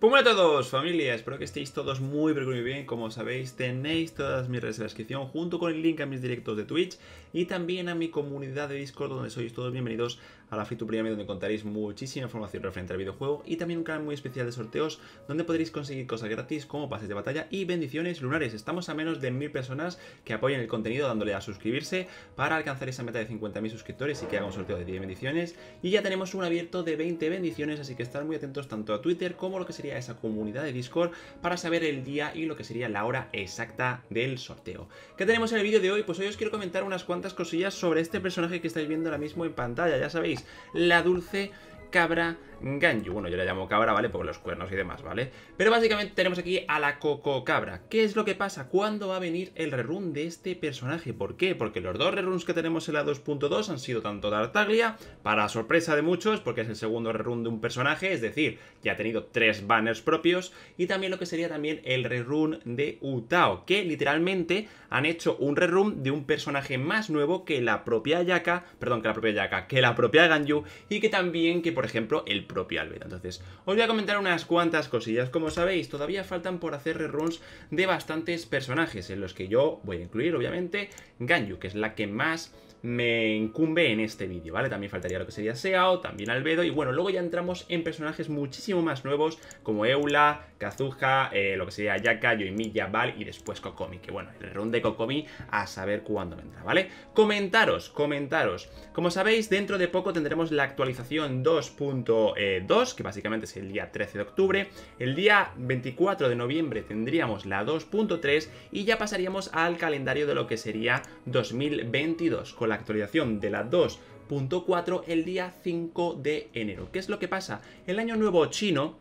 Hola a todos, familia. Espero que estéis todos muy, pero muy bien. Como sabéis, tenéis todas mis redes en la descripción, junto con el link a mis directos de Twitch y también a mi comunidad de Discord, donde sois todos bienvenidos a la Free donde contaréis muchísima información referente al videojuego y también un canal muy especial de sorteos, donde podréis conseguir cosas gratis como pases de batalla y bendiciones lunares. Estamos a menos de mil personas que apoyen el contenido dándole a suscribirse para alcanzar esa meta de 50.000 suscriptores y que haga un sorteo de 10 bendiciones. Y ya tenemos un abierto de 20 bendiciones, así que estar muy atentos tanto a Twitter como a lo que sería a esa comunidad de Discord para saber el día y lo que sería la hora exacta del sorteo. ¿Qué tenemos en el vídeo de hoy? Pues hoy os quiero comentar unas cuantas cosillas sobre este personaje que estáis viendo ahora mismo en pantalla. Ya sabéis, la dulce cabra ganju, Bueno, yo le llamo cabra, ¿vale? Por los cuernos y demás, ¿vale? Pero básicamente tenemos aquí a la coco cabra. ¿Qué es lo que pasa? ¿Cuándo va a venir el rerun de este personaje? ¿Por qué? Porque los dos reruns que tenemos en la 2.2 han sido tanto Tartaglia, para sorpresa de muchos, porque es el segundo rerun de un personaje, es decir, ya ha tenido tres banners propios, y también lo que sería también el rerun de Utao, que literalmente han hecho un rerun de un personaje más nuevo que la propia Yaka, perdón, que la propia Yaka, que la propia ganju, y que también que por ejemplo, el propio Albedo. Entonces, os voy a comentar unas cuantas cosillas. Como sabéis, todavía faltan por hacer reruns de bastantes personajes, en los que yo voy a incluir, obviamente, Ganyu, que es la que más me incumbe en este vídeo, ¿vale? También faltaría lo que sería Seao, también Albedo y bueno, luego ya entramos en personajes muchísimo más nuevos como Eula, Kazuha, eh, lo que sería Yaka, Yoimiya, Val y después Kokomi, que bueno, el round de Kokomi a saber cuándo vendrá, ¿vale? Comentaros, comentaros. Como sabéis, dentro de poco tendremos la actualización 2.2, que básicamente es el día 13 de octubre. El día 24 de noviembre tendríamos la 2.3 y ya pasaríamos al calendario de lo que sería 2022, con la actualización de la 2.4 el día 5 de enero. ¿Qué es lo que pasa? El año nuevo chino,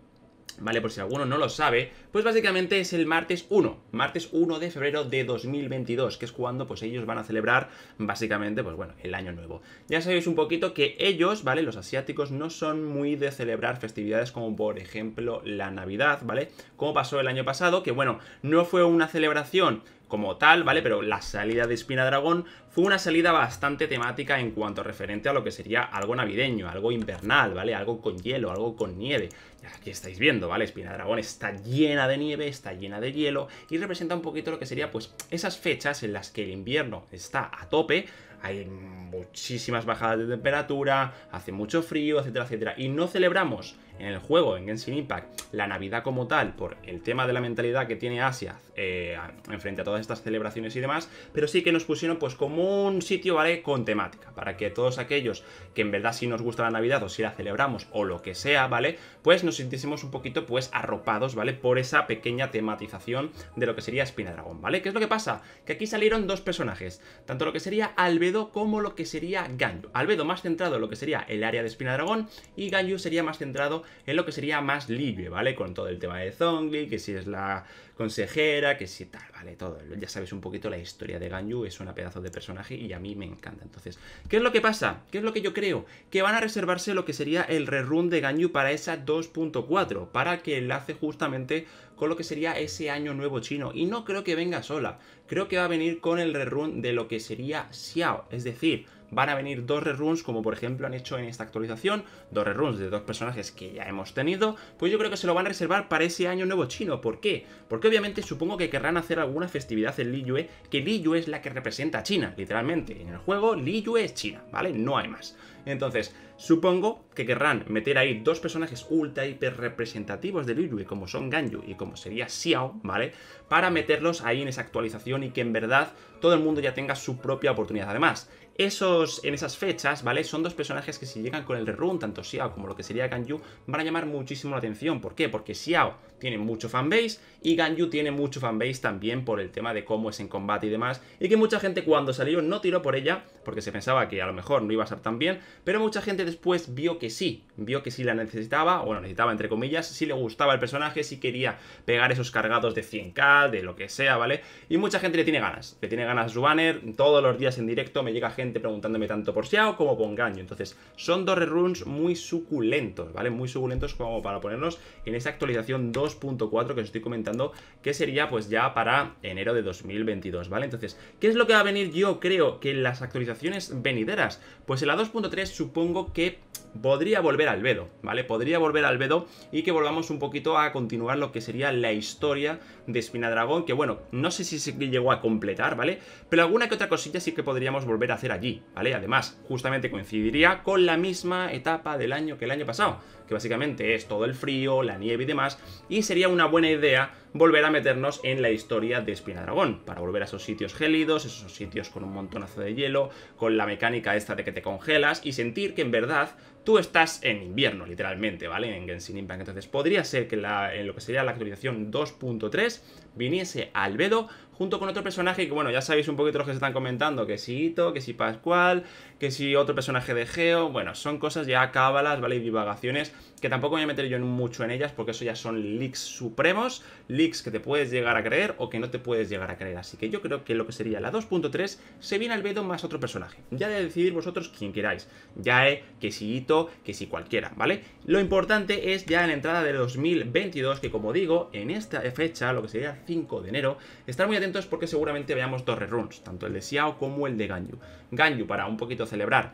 ¿vale? Por si alguno no lo sabe, pues básicamente es el martes 1, martes 1 de febrero de 2022, que es cuando pues ellos van a celebrar básicamente pues bueno, el año nuevo. Ya sabéis un poquito que ellos, ¿vale? Los asiáticos no son muy de celebrar festividades como por ejemplo la Navidad, ¿vale? Como pasó el año pasado, que bueno, no fue una celebración como tal, ¿vale? Pero la salida de Espina Dragón fue una salida bastante temática en cuanto referente a lo que sería algo navideño, algo invernal, ¿vale? Algo con hielo, algo con nieve. Aquí estáis viendo, ¿vale? Espina Dragón está llena de nieve, está llena de hielo y representa un poquito lo que sería pues esas fechas en las que el invierno está a tope, hay muchísimas bajadas de temperatura, hace mucho frío, etcétera, etcétera. Y no celebramos en el juego, en Genshin Impact, la Navidad como tal, por el tema de la mentalidad que tiene Asia eh, en frente a todas estas celebraciones y demás, pero sí que nos pusieron pues como un sitio, ¿vale? Con temática, para que todos aquellos que en verdad sí nos gusta la Navidad o si la celebramos o lo que sea, ¿vale? Pues nos sintiésemos un poquito pues arropados, ¿vale? Por esa pequeña tematización de lo que sería Espina Dragón, ¿vale? ¿Qué es lo que pasa? Que aquí salieron dos personajes, tanto lo que sería Albedo como lo que sería Ganyu. Albedo más centrado en lo que sería el área de Espina Dragón y Ganyu sería más centrado en lo que sería más libre, ¿vale? Con todo el tema de Zongli, que si es la consejera, que si tal, vale, todo. Ya sabes un poquito la historia de Ganyu, es una pedazo de personaje y a mí me encanta. Entonces, ¿qué es lo que pasa? ¿Qué es lo que yo creo? Que van a reservarse lo que sería el rerun de Ganyu para esa 2.4, para que enlace justamente con lo que sería ese año nuevo chino. Y no creo que venga sola, creo que va a venir con el rerun de lo que sería Xiao, es decir, van a venir dos reruns, como por ejemplo han hecho en esta actualización, dos reruns de dos personajes que ya hemos tenido, pues yo creo que se lo van a reservar para ese año nuevo chino. ¿Por qué? Porque obviamente supongo que querrán hacer alguna festividad en Liyue, que Li es la que representa a China, literalmente. En el juego, Li es China, ¿vale? No hay más. Entonces, supongo que querrán meter ahí dos personajes ultra hiper representativos de Liyue, como son Ganyu y como sería Xiao, ¿vale? Para meterlos ahí en esa actualización y que en verdad todo el mundo ya tenga su propia oportunidad. Además, esos, en esas fechas, ¿vale? Son dos personajes que si llegan con el rerun, tanto Xiao como lo que sería Ganyu, van a llamar muchísimo la atención. ¿Por qué? Porque Xiao tiene mucho fanbase y Ganyu tiene mucho fanbase también por el tema de cómo es en combate y demás. Y que mucha gente cuando salió no tiró por ella, porque se pensaba que a lo mejor no iba a ser tan bien, pero mucha gente después vio que sí, vio que sí la necesitaba, o la necesitaba entre comillas, Si le gustaba el personaje, Si quería pegar esos cargados de 100k, de lo que sea, ¿vale? Y mucha gente le tiene ganas, le tiene ganas su banner, todos los días en directo me llega gente preguntándome tanto por Xiao como por engaño. Entonces, son dos reruns muy suculentos, ¿vale? Muy suculentos como para ponernos en esa actualización 2.4 que os estoy comentando, que sería pues ya para enero de 2022, ¿vale? Entonces, ¿qué es lo que va a venir yo creo que en las actualizaciones venideras? Pues en la 2.3 supongo que podría volver al Albedo, ¿vale? Podría volver al Albedo y que volvamos un poquito a continuar lo que sería la historia de Espinadragón, que bueno, no sé si se llegó a completar, ¿vale? Pero alguna que otra cosilla sí que podríamos volver a hacer allí, ¿vale? Además, justamente coincidiría con la misma etapa del año que el año pasado, que básicamente es todo el frío, la nieve y demás, y sería una buena idea volver a meternos en la historia de Espina Dragón, para volver a esos sitios gélidos, esos sitios con un montonazo de hielo, con la mecánica esta de que te congelas y sentir que en verdad tú estás en invierno, literalmente, ¿vale? En Genshin Impact. Entonces podría ser que en lo que sería la actualización 2.3 viniese Albedo junto con otro personaje que, bueno, ya sabéis un poquito los que se están comentando, que si Ito, que si Pascual, que si otro personaje de Geo, bueno, son cosas ya cábalas, ¿vale? Y divagaciones, que tampoco voy a meter yo mucho en ellas, porque eso ya son leaks supremos, leaks que te puedes llegar a creer o que no te puedes llegar a creer, así que yo creo que lo que sería la 2.3 se viene al Bedo más otro personaje, ya de decidir vosotros quién queráis, ya eh, que si Ito, que si cualquiera, ¿vale? Lo importante es ya en la entrada de 2022, que como digo, en esta fecha, lo que sería 5 de enero, estar muy atentos es porque seguramente veamos dos reruns, tanto el de Xiao como el de Ganyu. Ganyu para un poquito celebrar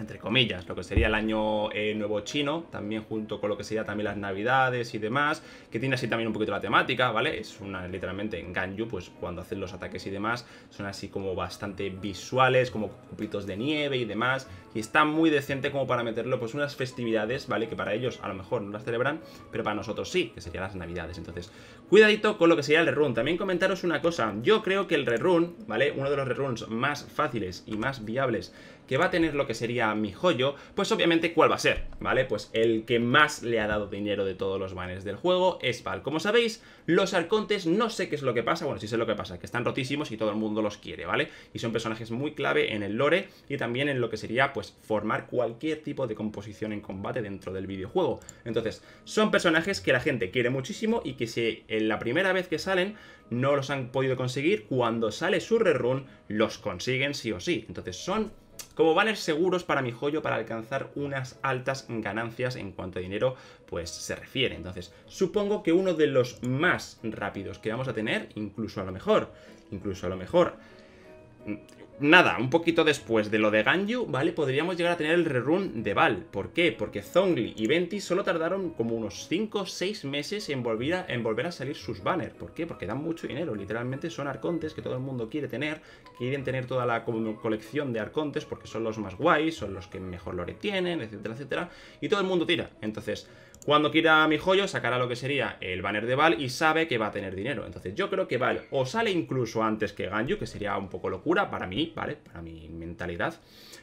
entre comillas, lo que sería el año eh, nuevo chino, también junto con lo que sería también las navidades y demás, que tiene así también un poquito la temática, ¿vale? Es una, literalmente, en pues cuando hacen los ataques y demás, son así como bastante visuales, como cupitos de nieve y demás, y está muy decente como para meterlo, pues unas festividades, ¿vale? Que para ellos a lo mejor no las celebran, pero para nosotros sí, que serían las navidades, entonces, cuidadito con lo que sería el rerun, también comentaros una cosa, yo creo que el rerun, ¿vale? Uno de los reruns más fáciles y más viables que va a tener lo que sería mi joyo, pues obviamente cuál va a ser, ¿vale? Pues el que más le ha dado dinero de todos los banners del juego es Val. Como sabéis, los arcontes no sé qué es lo que pasa, bueno, sí sé lo que pasa, que están rotísimos y todo el mundo los quiere, ¿vale? Y son personajes muy clave en el lore y también en lo que sería, pues, formar cualquier tipo de composición en combate dentro del videojuego. Entonces, son personajes que la gente quiere muchísimo y que si en la primera vez que salen no los han podido conseguir, cuando sale su rerun los consiguen sí o sí. Entonces son como banners seguros para mi joyo para alcanzar unas altas ganancias en cuanto a dinero pues se refiere. Entonces, supongo que uno de los más rápidos que vamos a tener, incluso a lo mejor, incluso a lo mejor nada, un poquito después de lo de Ganyu, ¿vale? Podríamos llegar a tener el rerun de Val. ¿Por qué? Porque Zongli y Venti solo tardaron como unos 5 o 6 meses en volver, a, en volver a salir sus banners. ¿Por qué? Porque dan mucho dinero. Literalmente son arcontes que todo el mundo quiere tener. Quieren tener toda la colección de arcontes porque son los más guays, son los que mejor Lo tienen, etcétera, etcétera. Y todo el mundo tira. Entonces, cuando quiera mi joyo, sacará lo que sería el banner de Val y sabe que va a tener dinero. Entonces yo creo que Val o sale incluso antes que Ganju, que sería un poco locura para mí, ¿vale? Para mi mentalidad.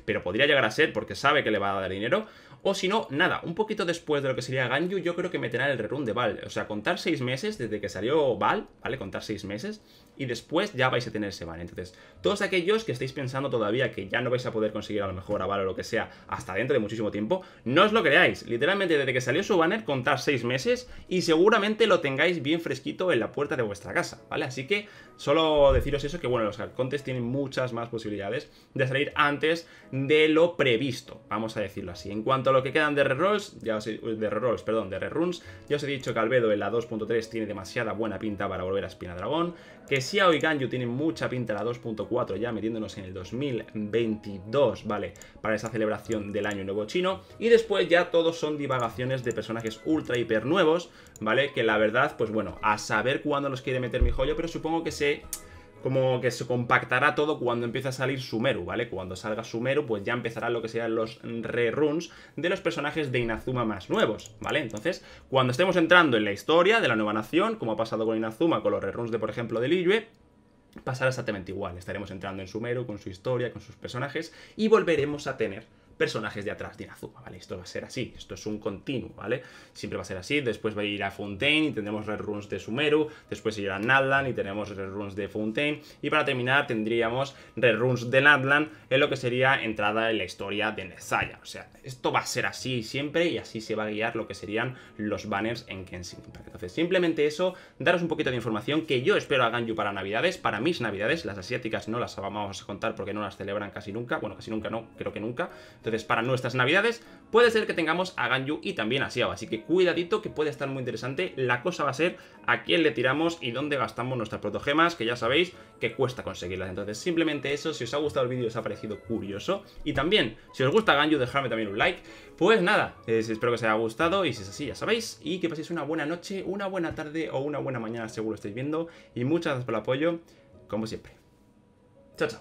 Pero podría llegar a ser porque sabe que le va a dar dinero. O si no, nada, un poquito después de lo que sería Ganju, yo creo que meterá el rerun de Val. O sea, contar seis meses desde que salió Val, ¿vale? Contar seis meses y después ya vais a tener ese banner. Entonces, todos aquellos que estáis pensando todavía que ya no vais a poder conseguir a lo mejor aval o lo que sea hasta dentro de muchísimo tiempo, no os lo creáis. Literalmente, desde que salió su banner, Contar 6 meses y seguramente lo tengáis bien fresquito en la puerta de vuestra casa, ¿vale? Así que solo deciros eso, que bueno, los contes tienen muchas más posibilidades de salir antes de lo previsto, vamos a decirlo así. En cuanto a lo que quedan de rerolls, ya os he, de perdón, de reruns, ya os he dicho que Albedo en la 2.3 tiene demasiada buena pinta para volver a Espina Dragón, que Xiao y Ganyu tienen mucha pinta la 2.4 ya metiéndonos en el 2022, ¿vale? Para esa celebración del año nuevo chino. Y después ya todos son divagaciones de personajes ultra hiper nuevos, ¿vale? Que la verdad, pues bueno, a saber cuándo los quiere meter mi joyo, pero supongo que se como que se compactará todo cuando empiece a salir Sumeru, ¿vale? Cuando salga Sumeru, pues ya empezarán lo que serán los reruns de los personajes de Inazuma más nuevos, ¿vale? Entonces, cuando estemos entrando en la historia de la nueva nación, como ha pasado con Inazuma, con los reruns de, por ejemplo, de Liyue, pasará exactamente igual. Estaremos entrando en Sumeru, con su historia, con sus personajes, y volveremos a tener personajes de atrás de Inazuma, ¿vale? Esto va a ser así, esto es un continuo, ¿vale? Siempre va a ser así, después va a ir a Fontaine y tendremos reruns de Sumeru, después irá a Nadland y tenemos reruns de Fontaine, y para terminar tendríamos reruns de Nadland en lo que sería entrada en la historia de Nezaya, o sea, esto va a ser así siempre y así se va a guiar lo que serían los banners en kensington Entonces, simplemente eso, daros un poquito de información que yo espero a Ganju para Navidades, para mis Navidades, las asiáticas no las vamos a contar porque no las celebran casi nunca, bueno, casi nunca no, creo que nunca, entonces, para nuestras navidades, puede ser que tengamos a Ganju y también a Xiao. Así que cuidadito, que puede estar muy interesante. La cosa va a ser a quién le tiramos y dónde gastamos nuestras protogemas, que ya sabéis que cuesta conseguirlas. Entonces, simplemente eso. Si os ha gustado el vídeo, os ha parecido curioso. Y también, si os gusta Ganju, dejadme también un like. Pues nada, espero que os haya gustado. Y si es así, ya sabéis. Y que paséis una buena noche, una buena tarde o una buena mañana, seguro estáis viendo. Y muchas gracias por el apoyo, como siempre. Chao, chao.